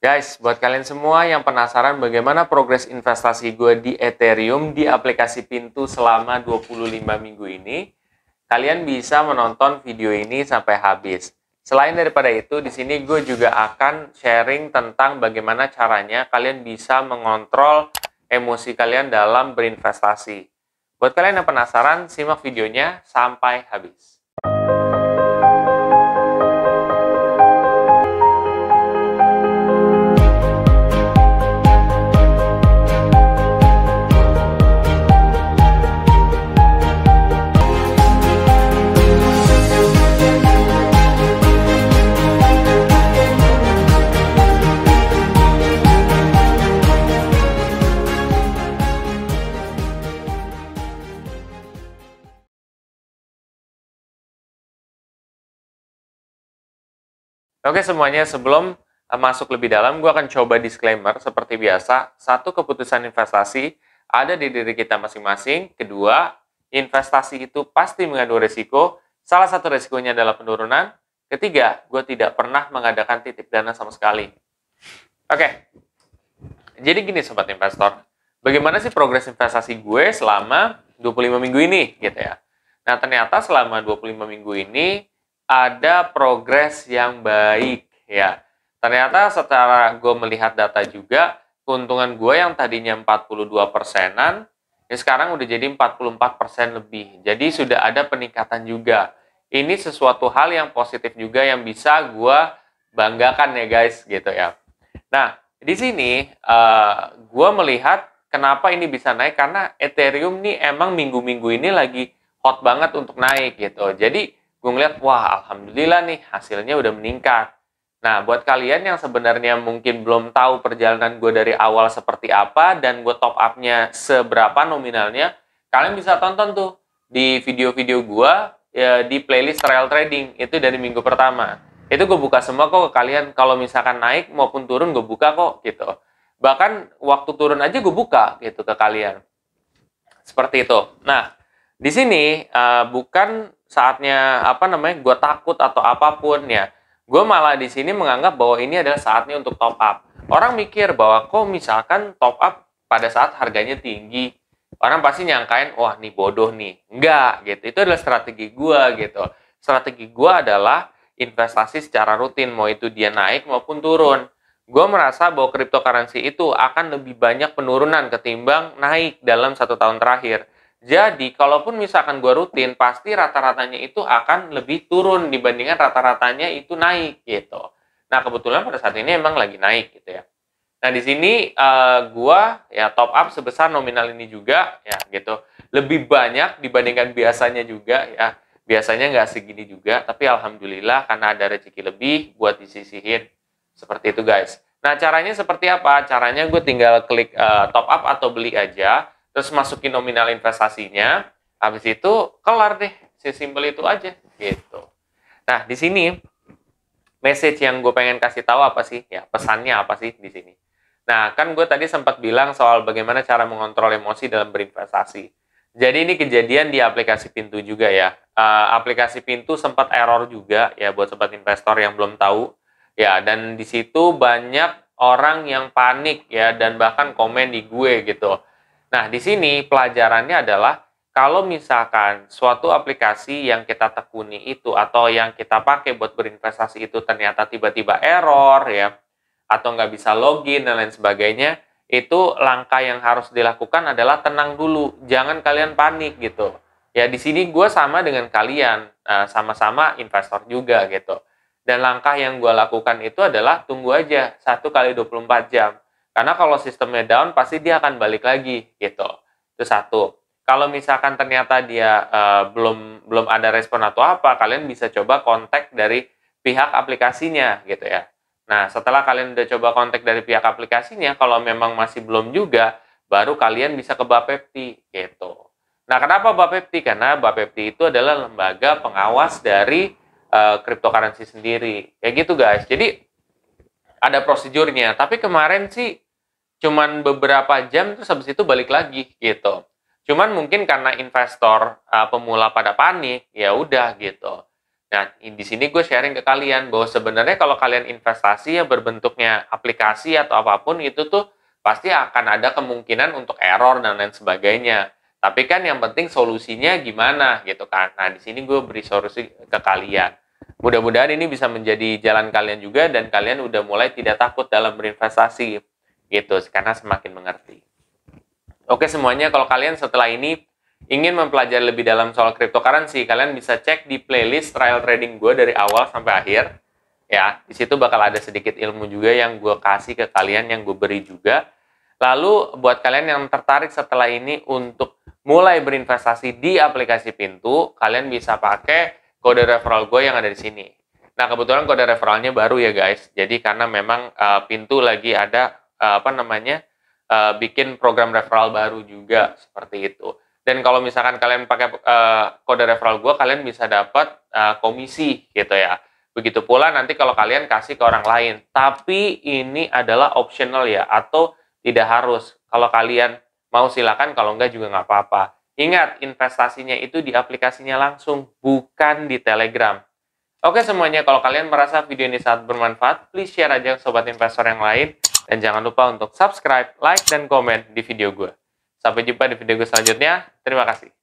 Guys, buat kalian semua yang penasaran bagaimana progres investasi gue di Ethereum di aplikasi Pintu selama 25 minggu ini, kalian bisa menonton video ini sampai habis. Selain daripada itu, di sini gue juga akan sharing tentang bagaimana caranya kalian bisa mengontrol emosi kalian dalam berinvestasi. Buat kalian yang penasaran, simak videonya sampai habis. Oke semuanya, sebelum eh, masuk lebih dalam, gue akan coba disclaimer seperti biasa. Satu, keputusan investasi ada di diri kita masing-masing. Kedua, investasi itu pasti mengandung resiko. Salah satu resikonya adalah penurunan. Ketiga, gue tidak pernah mengadakan titip dana sama sekali. Oke, jadi gini sobat investor, bagaimana sih progres investasi gue selama 25 minggu ini gitu ya. Nah ternyata selama 25 minggu ini ada progres yang baik ya. Ternyata secara gue melihat data juga, keuntungan gue yang tadinya 42 persenan, ya sekarang udah jadi 44 persen lebih. Jadi sudah ada peningkatan juga. Ini sesuatu hal yang positif juga yang bisa gue banggakan ya guys gitu ya. Nah di sini uh, eh, gue melihat kenapa ini bisa naik karena Ethereum nih emang minggu-minggu ini lagi hot banget untuk naik gitu. Jadi gue ngeliat wah alhamdulillah nih hasilnya udah meningkat nah buat kalian yang sebenarnya mungkin belum tahu perjalanan gue dari awal seperti apa dan gue top up-nya seberapa nominalnya kalian bisa tonton tuh di video-video gue ya, di playlist trial trading itu dari minggu pertama itu gue buka semua kok ke kalian kalau misalkan naik maupun turun gue buka kok gitu bahkan waktu turun aja gue buka gitu ke kalian seperti itu nah di sini uh, bukan saatnya apa namanya gue takut atau apapun ya gue malah di sini menganggap bahwa ini adalah saatnya untuk top up orang mikir bahwa kok misalkan top up pada saat harganya tinggi orang pasti nyangkain wah nih bodoh nih enggak gitu itu adalah strategi gue gitu strategi gue adalah investasi secara rutin mau itu dia naik maupun turun gue merasa bahwa cryptocurrency itu akan lebih banyak penurunan ketimbang naik dalam satu tahun terakhir jadi, kalaupun misalkan gue rutin, pasti rata-ratanya itu akan lebih turun dibandingkan rata-ratanya itu naik gitu. Nah, kebetulan pada saat ini emang lagi naik gitu ya. Nah, di sini uh, eh, gue ya top up sebesar nominal ini juga ya gitu. Lebih banyak dibandingkan biasanya juga ya. Biasanya nggak segini juga, tapi alhamdulillah karena ada rezeki lebih buat disisihin. Seperti itu guys. Nah, caranya seperti apa? Caranya gue tinggal klik uh, top up atau beli aja terus masukin nominal investasinya, habis itu kelar deh, si simple itu aja gitu. Nah, di sini message yang gue pengen kasih tahu apa sih? Ya, pesannya apa sih di sini? Nah, kan gue tadi sempat bilang soal bagaimana cara mengontrol emosi dalam berinvestasi. Jadi ini kejadian di aplikasi pintu juga ya. Uh, aplikasi pintu sempat error juga ya buat sobat investor yang belum tahu. Ya, dan di situ banyak orang yang panik ya dan bahkan komen di gue gitu. Nah, di sini pelajarannya adalah kalau misalkan suatu aplikasi yang kita tekuni itu atau yang kita pakai buat berinvestasi itu ternyata tiba-tiba error ya, atau nggak bisa login dan lain sebagainya, itu langkah yang harus dilakukan adalah tenang dulu, jangan kalian panik gitu. Ya di sini gue sama dengan kalian, eh, sama-sama investor juga gitu. Dan langkah yang gue lakukan itu adalah tunggu aja satu kali 24 jam karena kalau sistemnya down pasti dia akan balik lagi gitu. Itu satu. Kalau misalkan ternyata dia uh, belum belum ada respon atau apa, kalian bisa coba kontak dari pihak aplikasinya gitu ya. Nah, setelah kalian udah coba kontak dari pihak aplikasinya, kalau memang masih belum juga, baru kalian bisa ke Bapepti gitu. Nah, kenapa Bapepti? Karena Bapepti itu adalah lembaga pengawas dari uh, cryptocurrency sendiri. Kayak gitu, guys. Jadi ada prosedurnya, tapi kemarin sih cuman beberapa jam terus habis itu balik lagi gitu. Cuman mungkin karena investor uh, pemula pada panik, ya udah gitu. Nah, di sini gue sharing ke kalian bahwa sebenarnya kalau kalian investasi yang berbentuknya aplikasi atau apapun itu tuh pasti akan ada kemungkinan untuk error dan lain sebagainya. Tapi kan yang penting solusinya gimana gitu kan. Nah, di sini gue beri solusi ke kalian. Mudah-mudahan ini bisa menjadi jalan kalian juga dan kalian udah mulai tidak takut dalam berinvestasi gitu karena semakin mengerti oke semuanya kalau kalian setelah ini ingin mempelajari lebih dalam soal cryptocurrency kalian bisa cek di playlist trial trading gue dari awal sampai akhir ya di situ bakal ada sedikit ilmu juga yang gue kasih ke kalian yang gue beri juga lalu buat kalian yang tertarik setelah ini untuk mulai berinvestasi di aplikasi pintu kalian bisa pakai kode referral gue yang ada di sini nah kebetulan kode referralnya baru ya guys jadi karena memang uh, pintu lagi ada Eh, apa namanya eh, bikin program referral baru juga seperti itu. Dan kalau misalkan kalian pakai eh, kode referral gue, kalian bisa dapat komisi gitu ya. Begitu pula nanti kalau kalian kasih ke orang lain. Tapi ini adalah optional ya, atau tidak harus. Kalau kalian mau silakan, kalau enggak juga nggak apa-apa. Ingat, investasinya itu di aplikasinya langsung, bukan di Telegram. Oke semuanya, kalau kalian merasa video ini sangat bermanfaat, please share aja ke sobat investor yang lain. Dan jangan lupa untuk subscribe, like, dan komen di video gue. Sampai jumpa di video gue selanjutnya. Terima kasih.